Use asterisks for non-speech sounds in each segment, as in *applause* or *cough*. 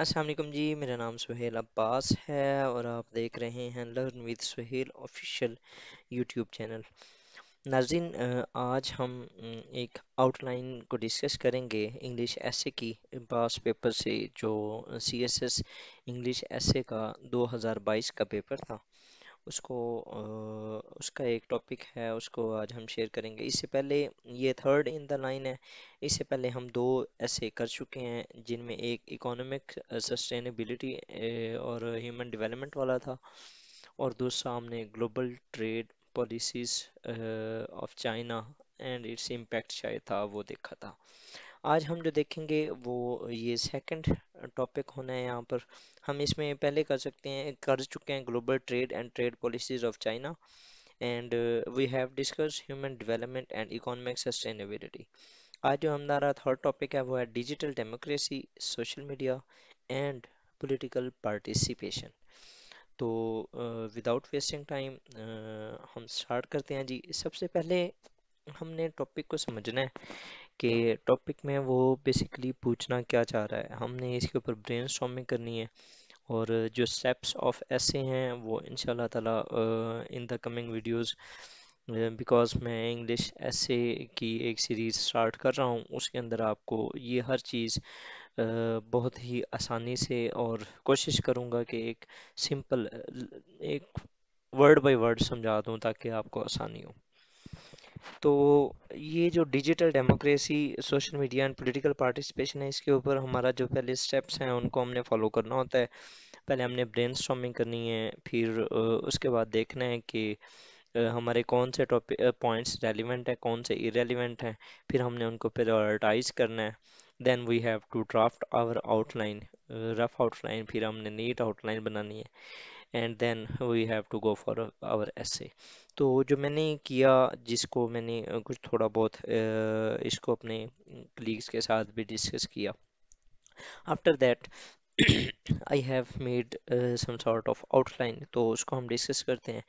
असलम जी मेरा नाम सुहेल अब्बास है और आप देख रहे हैं learn with Suhail official YouTube channel नाजिन आज हम एक आउटलाइन को डिस्कस करेंगे इंग्लिश ऐसे की बास पेपर से जो सी एस एस इंग्लिश ऐसे का 2022 का पेपर था उसको उसका एक टॉपिक है उसको आज हम शेयर करेंगे इससे पहले ये थर्ड इन द लाइन है इससे पहले हम दो ऐसे कर चुके हैं जिनमें एक इकोनॉमिक सस्टेनेबिलिटी और ह्यूमन डेवलपमेंट वाला था और दूसरा हमने global trade policies of China and its impact शायद था वो देखा था आज हम जो देखेंगे वो ये सेकंड टॉपिक होना है यहाँ पर हम इसमें पहले कर सकते हैं कर चुके हैं global trade and trade policies of China and we have discuss human development and economic sustainability आज जो हमारा थर्ड टॉपिक है वो है digital democracy social media and political participation तो विदाउट वेस्टिंग टाइम हम स्टार्ट करते हैं जी सबसे पहले हमने टॉपिक को समझना है के टॉपिक में वो बेसिकली पूछना क्या चाह रहा है हमने इसके ऊपर ब्रेन स्टॉमिंग करनी है और जो स्टेप्स ऑफ ऐसे हैं वो इन ताला in the coming videos because मैं इंग्लिश ऐसे की एक सीरीज़ स्टार्ट कर रहा हूँ उसके अंदर आपको ये हर चीज़ बहुत ही आसानी से और कोशिश करूँगा कि एक सिंपल एक वर्ड बाय वर्ड समझा दूँ ताकि आपको आसानी हो तो ये जो digital democracy social media and political participation है इसके ऊपर हमारा जो पहले स्टेप्स हैं उनको हमने फॉलो करना होता है पहले हमने ब्रेन करनी है फिर उसके बाद देखना है कि हमारे कौन से टॉपिक पॉइंट्स रेलिवेंट हैं कौन से इरेलीवेंट हैं फिर हमने उनको प्रायोरिटाइज करना है then we have to draft our outline rough outline फिर हमने नीट आउटलाइन बनानी है and then we have to go for our essay तो जो मैंने किया जिसको मैंने कुछ थोड़ा बहुत इसको अपने कलीग्स के साथ भी डिस्कस किया after that I have made some sort of outline तो उसको हम डिस्कस करते हैं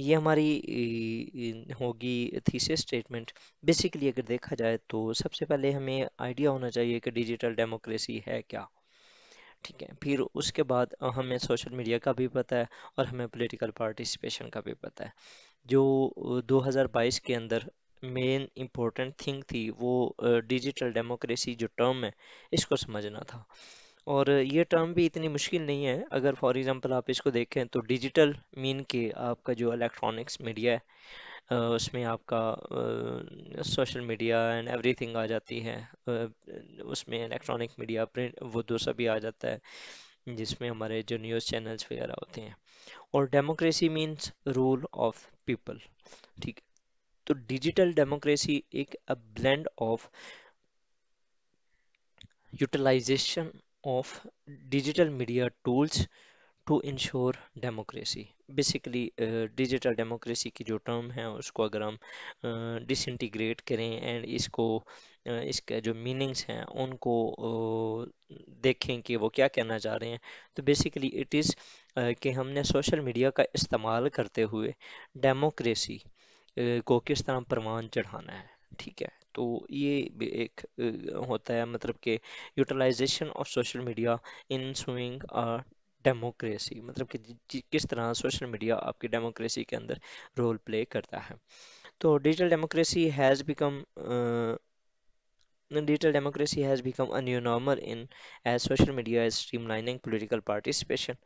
ये हमारी होगी थीसिस स्टेटमेंट बेसिकली अगर देखा जाए तो सबसे पहले हमें आइडिया होना चाहिए कि डिजिटल डेमोक्रेसी है क्या ठीक है फिर उसके बाद हमें सोशल मीडिया का भी पता है और हमें पॉलिटिकल पार्टिसिपेशन का भी पता है जो 2022 के अंदर मेन इम्पोर्टेंट थिंग थी वो डिजिटल डेमोक्रेसी जो टर्म है इसको समझना था और ये टर्म भी इतनी मुश्किल नहीं है अगर फॉर एग्जांपल आप इसको देखें तो डिजिटल मीन के आपका जो इलेक्ट्रॉनिक्स मीडिया है उसमें आपका सोशल मीडिया एंड एवरीथिंग आ जाती है उसमें इलेक्ट्रॉनिक मीडिया प्रिंट वो दूसरा भी आ जाता है जिसमें हमारे जो न्यूज़ चैनल्स वगैरह होते हैं और democracy means rule of people ठीक तो डिजिटल डेमोक्रेसी एक blend of utilisation of digital media tools to ensure democracy basically digital democracy की जो टर्म है उसको अगर हम डिसइंटीग्रेट uh, करें एंड इसको uh, इसके जो मीनिंग्स हैं उनको uh, देखें कि वो क्या कहना चाह रहे हैं तो बेसिकली इट इज़ कि हमने सोशल मीडिया का इस्तेमाल करते हुए डेमोक्रेसी को किस तरह परवान चढ़ाना है ठीक है तो ये भी एक होता है मतलब कि utilisation of social media in swing democracy मतलब कि किस तरह सोशल मीडिया आपकी डेमोक्रेसी के अंदर रोल प्ले करता है तो digital democracy has become democracy has become a new normal in age social media is streamlining political participation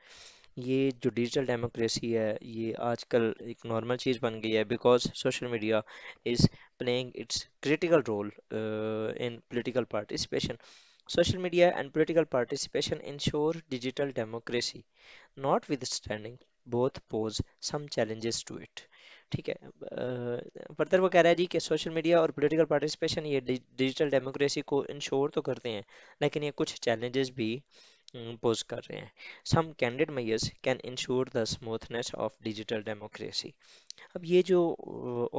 ये जो डिजिटल डेमोक्रेसी है ये आजकल एक नॉर्मल चीज़ बन गई है because social media is playing its critical role in political participation Social media and political participation ensure digital democracy. Notwithstanding, both pose some challenges to it. ठीक है फर्दर वो कह रहा है जी कि सोशल मीडिया और पॉलिटिकल पार्टिसिपेशन ये डिजिटल डेमोक्रेसी को इंश्योर तो करते हैं लेकिन ये कुछ चैलेंजेस भी पोज कर रहे हैं some candid measures can ensure the smoothness of digital democracy अब ये जो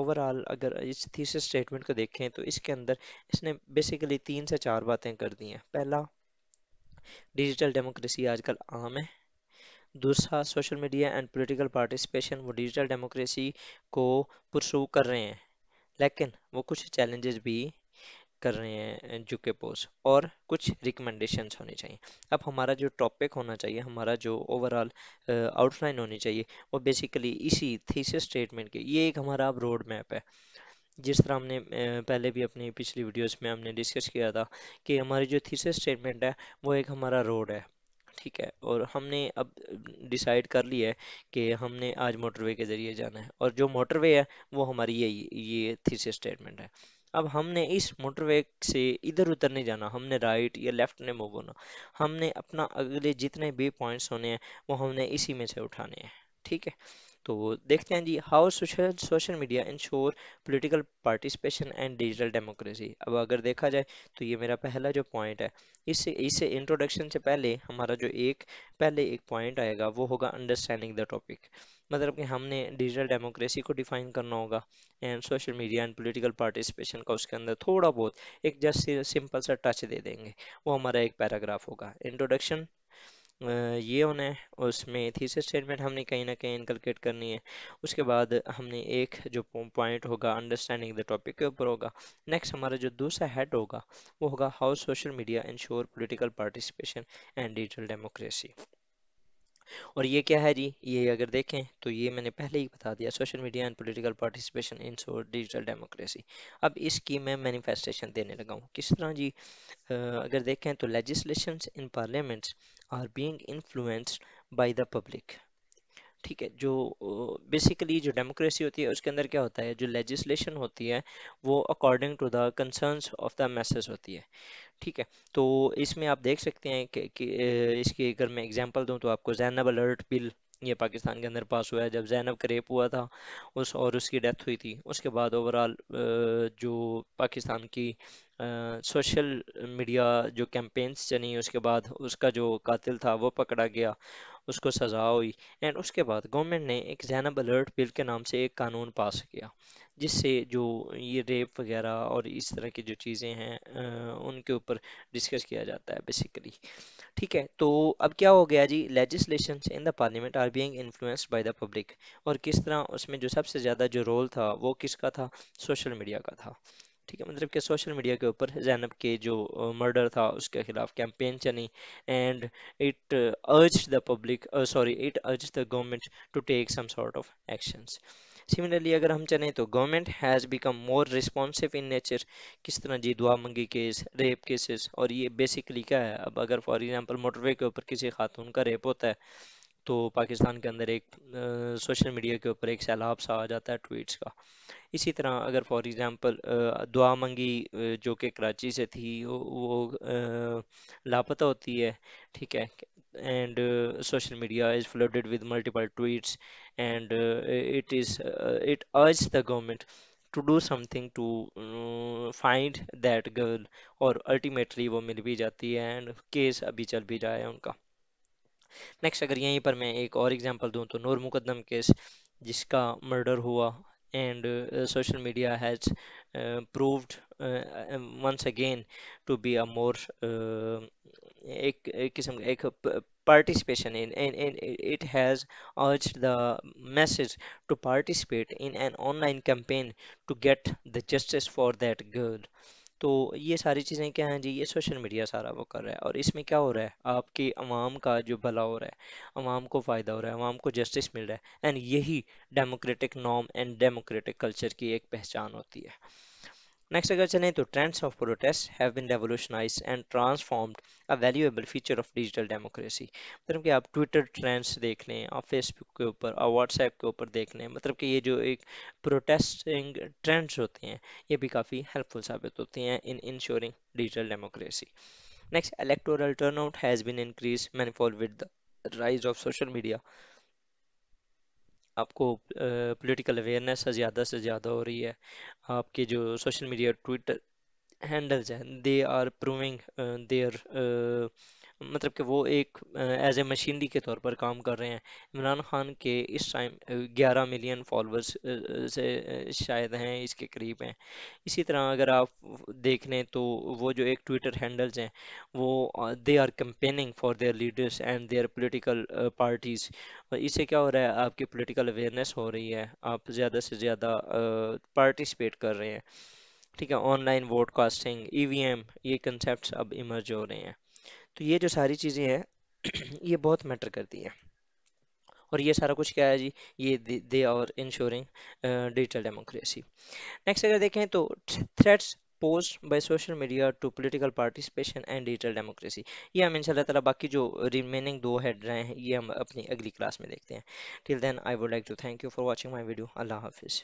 ओवरऑल अगर इस तीसरे स्टेटमेंट को देखें तो इसके अंदर इसने बेसिकली तीन से चार बातें कर दी हैं पहला डिजिटल डेमोक्रेसी आजकल आम है दूसरा social media and political participation वो डिजिटल डेमोक्रेसी को पुरसू कर रहे हैं लेकिन वो कुछ चैलेंजेस भी कर रहे हैं के पोज और कुछ रिकमेंडेशन होनी चाहिए अब हमारा जो टॉपिक होना चाहिए हमारा जो ओवरऑल आउटलाइन होनी चाहिए वो बेसिकली इसी थीसिस स्टेटमेंट के ये एक हमारा अब रोड मैप है जिस तरह हमने पहले भी अपनी पिछली वीडियोस में हमने डिस्कस किया था कि हमारी जो थीसिस स्टेटमेंट है वो एक हमारा रोड है ठीक है और हमने अब डिसाइड कर लिया है कि हमने आज मोटरवे के ज़रिए जाना है और जो मोटरवे है वो हमारी यही ये थीसिस स्टेटमेंट है अब हमने इस मोटरवे से इधर उधर नहीं जाना हमने राइट या लेफ्ट नहीं मूव होना हमने अपना अगले जितने भी पॉइंट्स होने हैं वो हमने इसी में से उठाने हैं ठीक है तो देखते हैं जी how social social media ensure political participation and digital democracy अब अगर देखा जाए तो ये मेरा पहला जो पॉइंट है इससे इससे इंट्रोडक्शन से पहले हमारा जो एक पहले एक पॉइंट आएगा वो होगा अंडरस्टैंडिंग द टॉपिक मतलब कि हमने डिजिटल डेमोक्रेसी को डिफाइन करना होगा and social media and political participation का उसके अंदर थोड़ा बहुत एक जस्ट सिंपल सा टच दे देंगे वो हमारा एक पैराग्राफ होगा इंट्रोडक्शन ये होना है और उसमें थीसिस स्टेटमेंट हमने कहीं ना कहीं इनकलकेट करनी है उसके बाद हमने एक जो पॉइंट होगा अंडरस्टैंडिंग द टॉपिक के ऊपर होगा नेक्स्ट हमारा जो दूसरा हेड होगा वो होगा how social media ensure political participation and digital democracy और ये क्या है जी ये अगर देखें तो ये मैंने पहले ही बता दिया social media and political participation in digital democracy अब इसकी मैं मैनिफेस्टेशन देने लगा हूँ किस तरह जी अगर देखें तो legislation in parliaments are being influenced by the public ठीक है जो बेसिकली जो डेमोक्रेसी होती है उसके अंदर क्या होता है जो लेजिस्लेशन होती है वो according to the concerns of the masses होती है ठीक है तो इसमें आप देख सकते हैं कि, कि इसके अगर मैं एग्जांपल दूं तो आपको जैनब अलर्ट बिल ये पाकिस्तान के अंदर पास हुआ है जब जैनब का रेप हुआ था उस और उसकी डेथ हुई थी उसके बाद ओवरऑल जो पाकिस्तान की सोशल मीडिया जो कैंपेन्स चली उसके बाद उसका जो कातिल था वो पकड़ा गया उसको सज़ा हुई एंड उसके बाद गवर्नमेंट ने एक जैनब अलर्ट बिल के नाम से एक कानून पास किया जिससे जो ये रेप वगैरह और इस तरह की जो चीज़ें हैं उनके ऊपर डिस्कस किया जाता है बेसिकली ठीक है तो अब क्या हो गया जी legislation in the parliament are being influenced by the public और किस तरह उसमें जो सबसे ज़्यादा जो रोल था वो किसका था सोशल मीडिया का था ठीक है मतलब कि सोशल मीडिया के ऊपर जैनब के जो मर्डर था उसके खिलाफ कैंपेन चली and it urged the public sorry it urged the government to take some sort of actions similarly अगर हम चलें तो government has become more responsive in nature किस तरह जी दुआ मंगी केस रेप केसेस और ये बेसिकली क्या है अब अगर फॉर एग्जांपल मोटरवे के ऊपर किसी खातून का रेप होता है तो पाकिस्तान के अंदर एक सोशल मीडिया के ऊपर एक सैलाब सा आ जाता है ट्वीट्स का इसी तरह अगर फॉर एग्जांपल दुआ मंगी जो कि कराची से थी वो लापता होती है ठीक है and social media is flooded with multiple tweets and it is it urged the government to do something to find that girl और अल्टीमेटली वो मिल भी जाती है एंड केस अभी चल भी जाए उनका नेक्स्ट अगर यहीं पर मैं एक और एग्जाम्पल दूँ तो नूर मुकदम केस जिसका मर्डर हुआ and social media has proved once again to be a more एक एक किस्म एक participation in and it has urged the masses to participate in an online campaign to get the justice for that girl तो ये सारी चीज़ें क्या हैं जी ये सोशल मीडिया सारा वो कर रहा है और इसमें क्या हो रहा है आपके अवाम का जो भला हो रहा है अवाम को फ़ायदा हो रहा है अवाम को जस्टिस मिल रहा है एंड यही democratic norm and democratic culture की एक पहचान होती है Next अगर चलें तो trends of protests have been revolutionized and transformed a valuable feature of digital democracy मतलब कि आप Twitter trends देख लें आप Facebook के ऊपर और WhatsApp के ऊपर देख लें मतलब कि ये जो एक protesting trends होते हैं ये भी काफ़ी helpful साबित होते हैं in ensuring digital democracy next electoral turnout has been increased manifold with the rise of social media आपको पॉलिटिकल अवेयरनेस ज़्यादा से ज़्यादा हो रही है आपके जो सोशल मीडिया ट्विटर हैंडल्स हैं दे आर प्रूविंग देयर मतलब कि वो एक एज ए मशीनरी के तौर पर काम कर रहे हैं इमरान खान के इस टाइम ग्यारह मिलियन फॉलोअर्स से शायद हैं इसके करीब हैं इसी तरह अगर आप देख लें तो वो जो एक ट्विटर हैंडल्स हैं वो they are campaigning for their leaders and their political parties इससे क्या हो रहा है आपकी पोलिटिकल अवेयरनेस हो रही है आप ज़्यादा से ज़्यादा पार्टिसिपेट कर रहे हैं ठीक है ऑनलाइन वोट कास्टिंग ई ये कंसेप्ट अब इमर्ज हो रहे हैं तो ये जो सारी चीज़ें हैं *clears throat* ये बहुत मैटर करती हैं और ये सारा कुछ क्या है जी ये दे और इंश्योरिंग डिजिटल डेमोक्रेसी नेक्स्ट अगर देखें तो threats posed by social media to political participation and digital democracy ये हम इंशाल्लाह तला बाकी जो रिमेनिंग दो हेड रहे हैं ये हम अपनी अगली क्लास में देखते हैं till then I would like to thank you for watching my video अल्लाह हाफिज़